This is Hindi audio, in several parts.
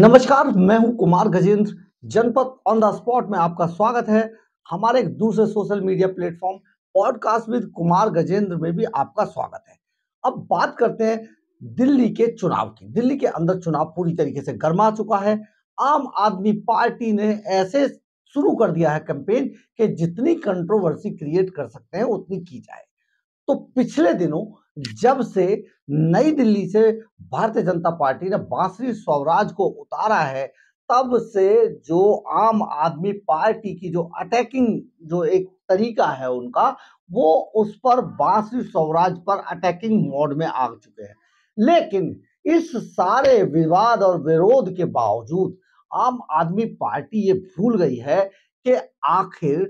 नमस्कार मैं हूं कुमार गजेंद्र जनपद ऑन द स्पॉट में आपका स्वागत है हमारे एक दूसरे social media platform podcast with Kumar Gajendra में भी आपका स्वागत है अब बात करते हैं दिल्ली के चुनाव की दिल्ली के अंदर चुनाव पूरी तरीके से गर्मा चुका है आम आदमी पार्टी ने ऐसे शुरू कर दिया है कैंपेन कि जितनी कंट्रोवर्सी क्रिएट कर सकते हैं उतनी की जाए तो पिछले दिनों जब से नई दिल्ली से भारतीय जनता पार्टी ने बांसुरी स्वराज को उतारा है तब से जो आम आदमी पार्टी की जो अटैकिंग जो एक तरीका है उनका वो उस पर बांसुरी स्वराज पर अटैकिंग मोड में आ चुके हैं लेकिन इस सारे विवाद और विरोध के बावजूद आम आदमी पार्टी ये भूल गई है कि आखिर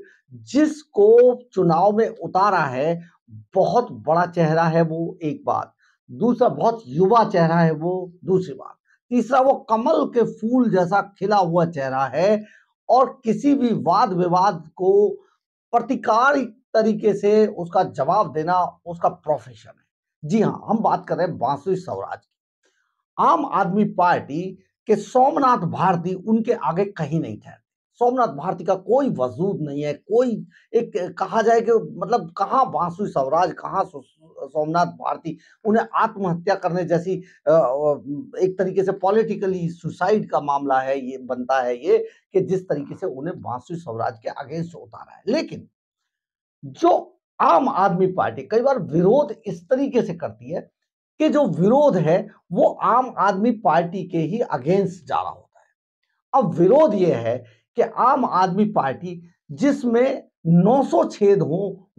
जिसको चुनाव में उतारा है बहुत बड़ा चेहरा है वो एक बात दूसरा बहुत युवा चेहरा है वो दूसरी बात तीसरा वो कमल के फूल जैसा खिला हुआ चेहरा है और किसी भी वाद विवाद को प्रतिकार तरीके से उसका जवाब देना उसका प्रोफेशन है जी हाँ हम बात कर रहे हैं बांसुरी स्वराज की आम आदमी पार्टी के सोमनाथ भारती उनके आगे कहीं नहीं ठहरते सोमनाथ भारती का कोई वजूद नहीं है कोई एक कहा जाए कि मतलब कहाँ बांसु स्वराज कहाँ सोमनाथ भारती उन्हें आत्महत्या करने जैसी एक तरीके से पॉलिटिकली सुसाइड का मामला है ये बनता है ये कि जिस तरीके से उन्हें बांसु स्वराज के अगेंस्ट उतारा है लेकिन जो आम आदमी पार्टी कई बार विरोध इस तरीके से करती है कि जो विरोध है वो आम आदमी पार्टी के ही अगेंस्ट जा रहा होता है अब विरोध ये है कि आम आदमी पार्टी जिसमें 900 छेद हो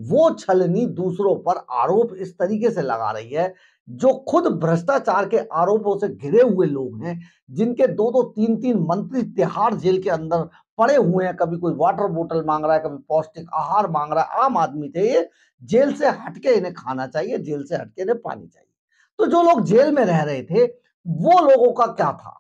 वो छलनी दूसरों पर आरोप इस तरीके से लगा रही है जो खुद भ्रष्टाचार के आरोपों से घिरे हुए लोग हैं जिनके दो दो तीन तीन मंत्री तिहाड़ जेल के अंदर पड़े हुए हैं कभी कोई वाटर बोतल मांग रहा है कभी पौष्टिक आहार मांग रहा है आम आदमी थे ये जेल से हटके इन्हें खाना चाहिए जेल से हटके इन्हें पानी चाहिए तो जो लोग जेल में रह रहे थे वो लोगों का क्या था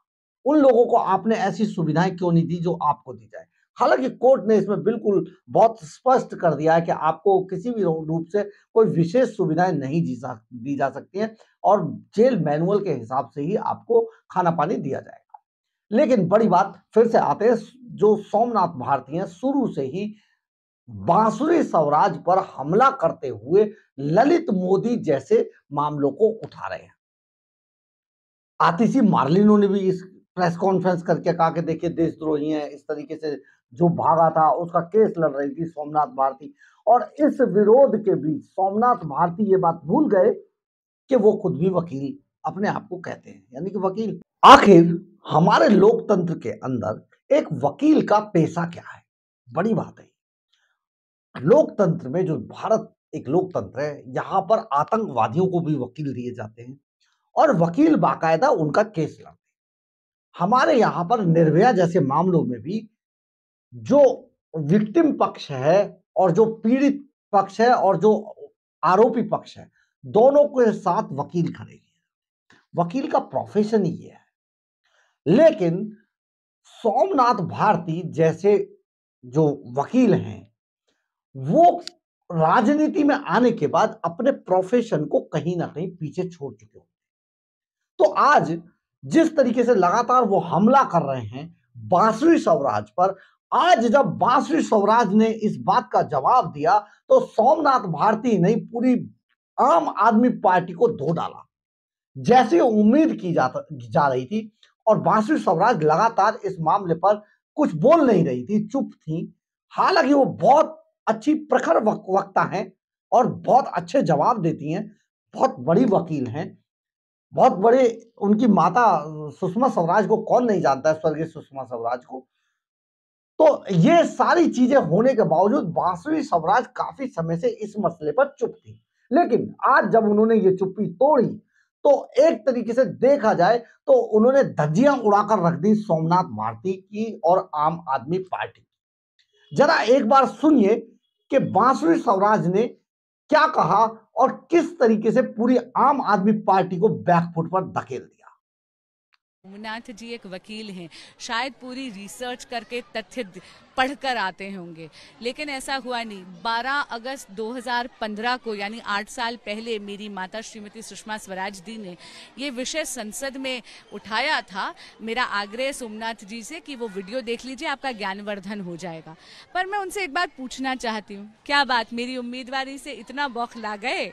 उन लोगों को आपने ऐसी सुविधाएं क्यों नहीं दी जो आपको दी जाए हालांकि कोर्ट ने इसमें बिल्कुल बहुत स्पष्ट कर दिया है कि आपको किसी भी रूप से कोई विशेष सुविधाएं नहीं दी जा सकती हैं और जेल मैनुअल के हिसाब से ही आपको खाना पानी दिया जाएगा लेकिन बड़ी बात फिर से आते हैं जो सोमनाथ भारती हैं शुरू से ही बांसुरी स्वराज पर हमला करते हुए ललित मोदी जैसे मामलों को उठा रहे हैं आतिशी मार्लिनो ने भी इस प्रेस कॉन्फ्रेंस करके कहा कि देखिए देशद्रोही है इस तरीके से जो भागा था उसका केस लड़ रही थी सोमनाथ भारती और इस विरोध के बीच सोमनाथ भारती ये बात भूल गए कि वो खुद भी वकील अपने आप को कहते हैं यानी कि वकील आखिर हमारे लोकतंत्र के अंदर एक वकील का पैसा क्या है बड़ी बात है लोकतंत्र में जो भारत एक लोकतंत्र है यहां पर आतंकवादियों को भी वकील दिए जाते हैं और वकील बाकायदा उनका केस लड़ते हमारे यहां पर निर्भया जैसे मामलों में भी जो विक्टिम पक्ष है और जो पीड़ित पक्ष है और जो आरोपी पक्ष है दोनों के साथ वकील खड़े हैं वकील का प्रोफेशन ही है लेकिन सोमनाथ भारती जैसे जो वकील हैं वो राजनीति में आने के बाद अपने प्रोफेशन को कहीं ना कहीं पीछे छोड़ चुके होते तो आज जिस तरीके से लगातार वो हमला कर रहे हैं बांसुरी स्वराज पर आज जब बांसुरी स्वराज ने इस बात का जवाब दिया तो सोमनाथ भारती ने पूरी आम आदमी पार्टी को धो डाला जैसे उम्मीद की जा, जा रही थी और बांसुरी स्वराज लगातार इस मामले पर कुछ बोल नहीं रही थी चुप थी हालांकि वो बहुत अच्छी प्रखर वक्ता हैं और बहुत अच्छे जवाब देती हैं बहुत बड़ी वकील हैं बहुत बड़े उनकी माता सुषमा स्वराज को कौन नहीं जानता है स्वर्गीय सुषमा स्वराज को तो ये सारी चीजें होने के बावजूद बांसुरी स्वराज काफी समय से इस मसले पर चुप थी लेकिन आज जब उन्होंने ये चुप्पी तोड़ी तो एक तरीके से देखा जाए तो उन्होंने धज्जियां उड़ाकर रख दी सोमनाथ भारती की और आम आदमी पार्टी की जरा एक बार सुनिए कि बांसुरी स्वराज ने क्या कहा और किस तरीके से पूरी आम आदमी पार्टी को बैकफुट पर धकेल दिया नाथ जी एक वकील हैं शायद पूरी रिसर्च करके तथ्य पढ़कर आते होंगे लेकिन ऐसा हुआ नहीं 12 अगस्त 2015 को यानी आठ साल पहले मेरी माता श्रीमती सुषमा स्वराज जी ने ये विषय संसद में उठाया था मेरा आग्रह सोमनाथ जी से कि वो वीडियो देख लीजिए आपका ज्ञानवर्धन हो जाएगा पर मैं उनसे एक बात पूछना चाहती हूँ क्या बात मेरी उम्मीदवारी से इतना ला गए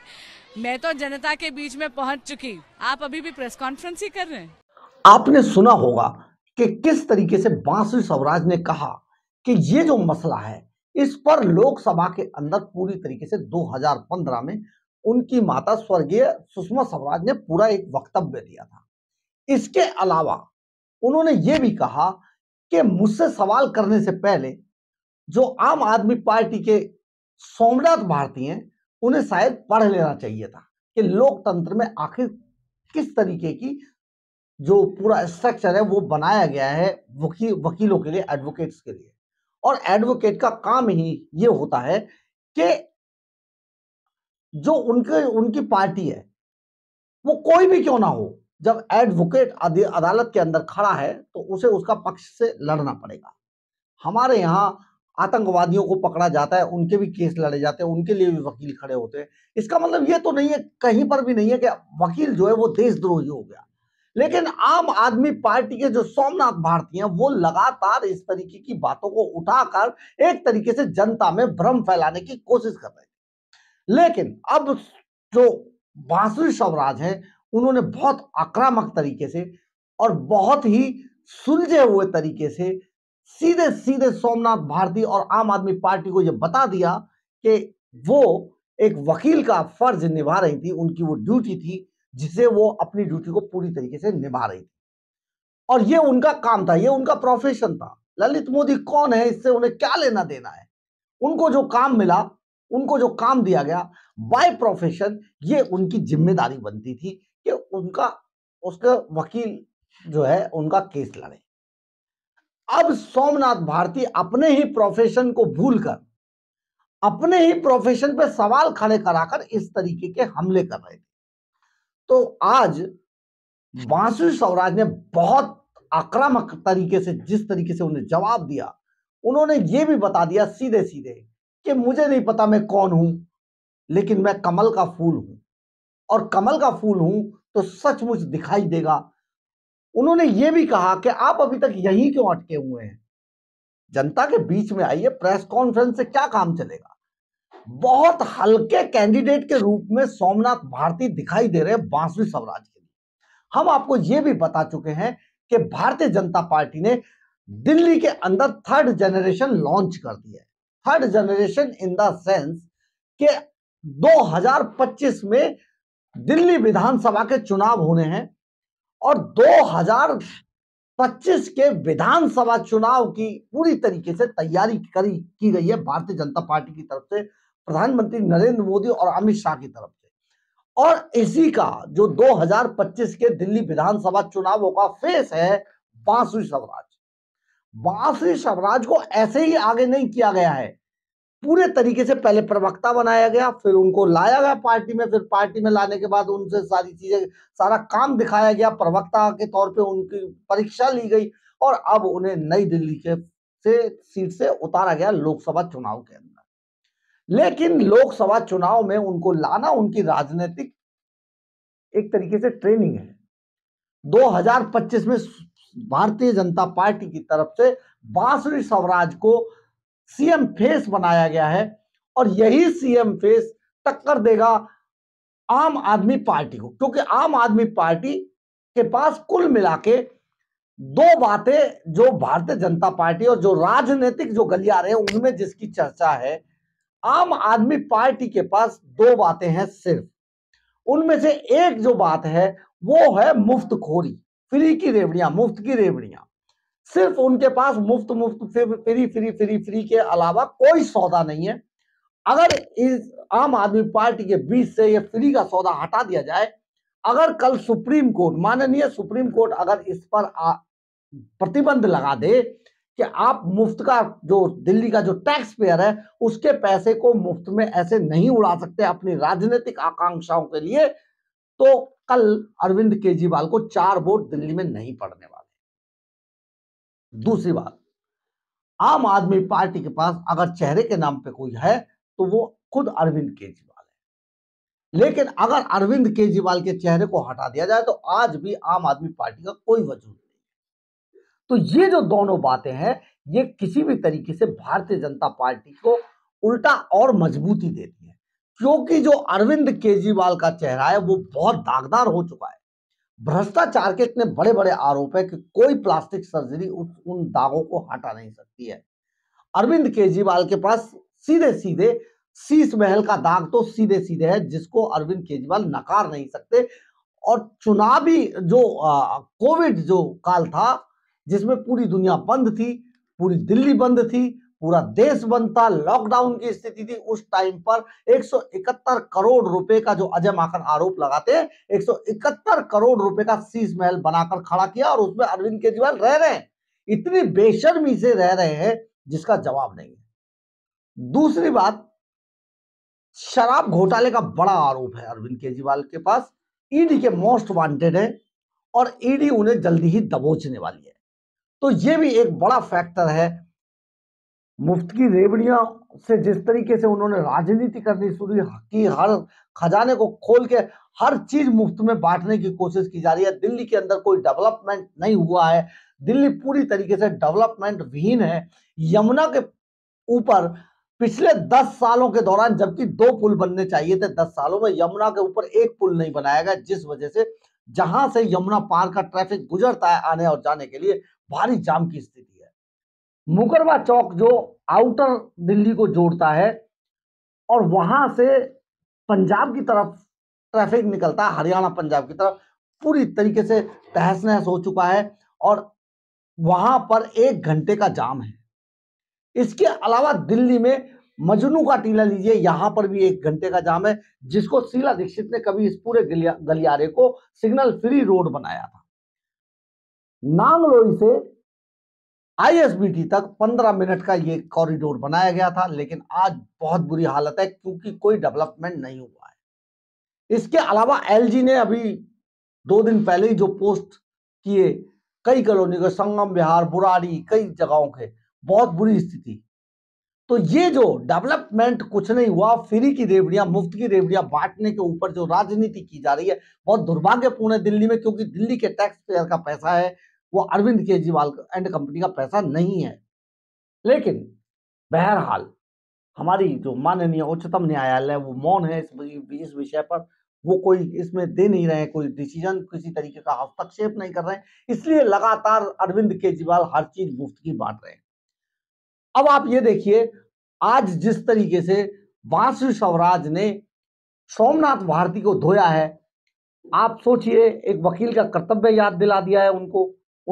मैं तो जनता के बीच में पहुँच चुकी आप अभी भी प्रेस कॉन्फ्रेंस ही कर रहे हैं आपने सुना होगा कि किस तरीके से बांसुरी स्वराज ने कहा कि ये जो मसला है इस पर लोकसभा के अंदर पूरी तरीके से 2015 में उनकी माता स्वर्गीय सुषमा स्वराज ने पूरा एक वक्तव्य दिया था इसके अलावा उन्होंने ये भी कहा कि मुझसे सवाल करने से पहले जो आम आदमी पार्टी के सोमनाथ भारतीय हैं उन्हें शायद पढ़ लेना चाहिए था कि लोकतंत्र में आखिर किस तरीके की जो पूरा स्ट्रक्चर है वो बनाया गया है वकी, वकीलों के लिए एडवोकेट्स के लिए और एडवोकेट का काम ही ये होता है कि जो उनके उनकी पार्टी है वो कोई भी क्यों ना हो जब एडवोकेट अदालत के अंदर खड़ा है तो उसे उसका पक्ष से लड़ना पड़ेगा हमारे यहाँ आतंकवादियों को पकड़ा जाता है उनके भी केस लड़े जाते हैं उनके लिए भी वकील खड़े होते हैं इसका मतलब ये तो नहीं है कहीं पर भी नहीं है कि वकील जो है वो देशद्रोही हो गया लेकिन आम आदमी पार्टी के जो सोमनाथ भारती हैं वो लगातार इस तरीके की बातों को उठाकर एक तरीके से जनता में भ्रम फैलाने की कोशिश कर रहे थे लेकिन अब जो बांसुरी स्वराज हैं उन्होंने बहुत आक्रामक तरीके से और बहुत ही सुलझे हुए तरीके से सीधे सीधे सोमनाथ भारती और आम आदमी पार्टी को यह बता दिया कि वो एक वकील का फर्ज निभा रही थी उनकी वो ड्यूटी थी जिसे वो अपनी ड्यूटी को पूरी तरीके से निभा रही थी और ये उनका काम था ये उनका प्रोफेशन था ललित मोदी कौन है इससे उन्हें क्या लेना देना है उनको जो काम मिला उनको जो काम दिया गया बाय प्रोफेशन ये उनकी जिम्मेदारी बनती थी कि उनका उसका वकील जो है उनका केस लड़े अब सोमनाथ भारती अपने ही प्रोफेशन को भूलकर अपने ही प्रोफेशन पे सवाल खड़े कराकर इस तरीके के हमले कर रहे थे तो आज बांसु स्वराज ने बहुत आक्रामक तरीके से जिस तरीके से उन्हें जवाब दिया उन्होंने ये भी बता दिया सीधे सीधे कि मुझे नहीं पता मैं कौन हूं लेकिन मैं कमल का फूल हूं और कमल का फूल हूं तो सचमुच दिखाई देगा उन्होंने ये भी कहा कि आप अभी तक यहीं क्यों अटके हुए हैं जनता के बीच में आइए प्रेस कॉन्फ्रेंस से क्या काम चलेगा बहुत हल्के कैंडिडेट के रूप में सोमनाथ भारती दिखाई दे रहे हैं बांसवी स्वराज के लिए हम आपको यह भी बता चुके हैं कि भारतीय जनता पार्टी ने दिल्ली के अंदर थर्ड जनरेशन लॉन्च कर दिया है third generation in the sense के 2025 में दिल्ली विधानसभा के चुनाव होने हैं और 2025 के विधानसभा चुनाव की पूरी तरीके से तैयारी करी की गई है भारतीय जनता पार्टी की तरफ से प्रधानमंत्री नरेंद्र मोदी और अमित शाह की तरफ से और इसी का जो 2025 के दिल्ली विधानसभा चुनावों का फेस है बांसुरी स्वराज बांसुरी स्वराज को ऐसे ही आगे नहीं किया गया है पूरे तरीके से पहले प्रवक्ता बनाया गया फिर उनको लाया गया पार्टी में फिर पार्टी में लाने के बाद उनसे सारी चीजें सारा काम दिखाया गया प्रवक्ता के तौर पे उनकी परीक्षा ली गई और अब उन्हें नई दिल्ली के से सीट से उतारा गया लोकसभा चुनाव के अंदर लेकिन लोकसभा चुनाव में उनको लाना उनकी राजनीतिक एक तरीके से ट्रेनिंग है 2025 में भारतीय जनता पार्टी की तरफ से बांसुरी स्वराज को सीएम फेस बनाया गया है और यही सीएम फेस टक्कर देगा आम आदमी पार्टी को क्योंकि आम आदमी पार्टी के पास कुल मिला के दो बातें जो भारतीय जनता पार्टी और जो राजनीतिक जो गलियारे हैं उनमें जिसकी चर्चा है आम आदमी पार्टी के पास दो बातें हैं सिर्फ उनमें से एक जो बात है वो है मुफ्त खोरी फ्री की रेवड़ियां मुफ्त की रेवड़ियां सिर्फ उनके पास मुफ्त मुफ्त फ्री फ्री फ्री फ्री के अलावा कोई सौदा नहीं है अगर इस आम आदमी पार्टी के बीच से ये फ्री का सौदा हटा दिया जाए अगर कल सुप्रीम कोर्ट माननीय सुप्रीम कोर्ट अगर इस पर प्रतिबंध लगा दे कि आप मुफ्त का जो दिल्ली का जो टैक्स पेयर है उसके पैसे को मुफ्त में ऐसे नहीं उड़ा सकते अपनी राजनीतिक आकांक्षाओं के लिए तो कल अरविंद केजरीवाल को चार वोट दिल्ली में नहीं पड़ने वाले दूसरी बात आम आदमी पार्टी के पास अगर चेहरे के नाम पे कोई है तो वो खुद अरविंद केजरीवाल है लेकिन अगर अरविंद केजरीवाल के चेहरे को हटा दिया जाए तो आज भी आम आदमी पार्टी का कोई वजूद नहीं तो ये जो दोनों बातें हैं ये किसी भी तरीके से भारतीय जनता पार्टी को उल्टा और मजबूती देती है क्योंकि जो अरविंद केजरीवाल का चेहरा है वो बहुत दागदार हो चुका है भ्रष्टाचार के इतने बड़े बड़े आरोप है कि कोई प्लास्टिक सर्जरी उस उन दागों को हटा नहीं सकती है अरविंद केजरीवाल के पास सीधे सीधे शीश महल का दाग तो सीधे सीधे है जिसको अरविंद केजरीवाल नकार नहीं सकते और चुनावी जो कोविड जो काल था जिसमें पूरी दुनिया बंद थी पूरी दिल्ली बंद थी पूरा देश बंद था लॉकडाउन की स्थिति थी उस टाइम पर 171 करोड़ रुपए का जो अजय माखन आरोप लगाते 171 करोड़ रुपए का शीश महल बनाकर खड़ा किया और उसमें अरविंद केजरीवाल रह रहे हैं इतनी बेशर्मी से रह रहे हैं जिसका जवाब नहीं है दूसरी बात शराब घोटाले का बड़ा आरोप है अरविंद केजरीवाल के पास ईडी के मोस्ट वांटेड है और ईडी उन्हें जल्दी ही दबोचने वाली है तो ये भी एक बड़ा फैक्टर है मुफ्त की रेबड़िया से जिस तरीके से उन्होंने राजनीति करनी शुरू की हर खजाने को खोल के हर चीज मुफ्त में बांटने की कोशिश की जा रही है दिल्ली के अंदर कोई डेवलपमेंट नहीं हुआ है दिल्ली पूरी तरीके से डेवलपमेंट विहीन है यमुना के ऊपर पिछले दस सालों के दौरान जबकि दो पुल बनने चाहिए थे दस सालों में यमुना के ऊपर एक पुल नहीं बनाया गया जिस वजह से जहां से यमुना पार का ट्रैफिक गुजरता है आने और जाने के लिए भारी जाम की स्थिति है मुकरवा चौक जो आउटर दिल्ली को जोड़ता है और वहां से पंजाब की तरफ ट्रैफिक निकलता है हरियाणा पंजाब की तरफ पूरी तरीके से तहस नहस हो चुका है और वहां पर एक घंटे का जाम है इसके अलावा दिल्ली में मजनू का टीला लीजिए यहां पर भी एक घंटे का जाम है जिसको शीला दीक्षित ने कभी इस पूरे गलियारे को सिग्नल फ्री रोड बनाया था नांगलोई से आईएसबीटी तक 15 मिनट का ये कॉरिडोर बनाया गया था लेकिन आज बहुत बुरी हालत है क्योंकि कोई डेवलपमेंट नहीं हुआ है इसके अलावा एलजी ने अभी दो दिन पहले ही जो पोस्ट किए कई कॉलोनी के संगम विहार बुराड़ी कई जगहों के बहुत बुरी स्थिति तो ये जो डेवलपमेंट कुछ नहीं हुआ फ्री की रेवड़ियां मुफ्त की रेवड़ियां बांटने के ऊपर जो राजनीति की जा रही है बहुत दुर्भाग्यपूर्ण है दिल्ली में क्योंकि दिल्ली के टैक्स पेयर का पैसा है वो अरविंद केजरीवाल एंड कंपनी का पैसा नहीं है लेकिन बहरहाल हमारी जो माननीय उच्चतम न्यायालय वो मौन है इस इस विषय पर वो कोई इसमें दे नहीं रहे कोई डिसीजन किसी तरीके का हस्तक्षेप नहीं कर रहे हैं इसलिए लगातार अरविंद केजरीवाल हर चीज मुफ्त की बांट रहे हैं अब आप ये देखिए आज जिस तरीके से वासु स्वराज ने सोमनाथ भारती को धोया है आप सोचिए एक वकील का कर्तव्य याद दिला दिया है उनको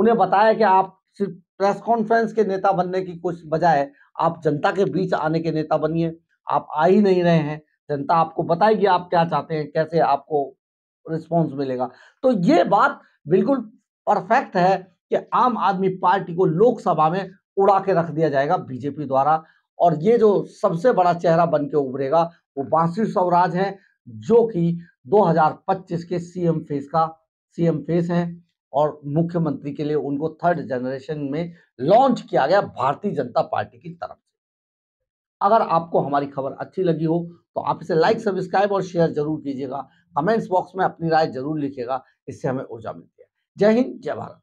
उन्हें बताया कि आप सिर्फ प्रेस कॉन्फ्रेंस के नेता बनने की कोशिश बजाय आप जनता के बीच आने के नेता बनिए आप आ ही नहीं रहे हैं जनता आपको बताएगी आप क्या चाहते हैं कैसे आपको रिस्पॉन्स मिलेगा तो ये बात बिल्कुल परफेक्ट है कि आम आदमी पार्टी को लोकसभा में उड़ा के रख दिया जाएगा बीजेपी द्वारा और ये जो सबसे बड़ा चेहरा बन के उभरेगा वो बांसी स्वराज हैं जो कि 2025 के सीएम फेस का सीएम फेस हैं और मुख्यमंत्री के लिए उनको थर्ड जनरेशन में लॉन्च किया गया भारतीय जनता पार्टी की तरफ से अगर आपको हमारी खबर अच्छी लगी हो तो आप इसे लाइक सब्सक्राइब और शेयर जरूर कीजिएगा कमेंट्स बॉक्स में अपनी राय जरूर लिखिएगा इससे हमें ऊर्जा मिलती है जय हिंद जय भारत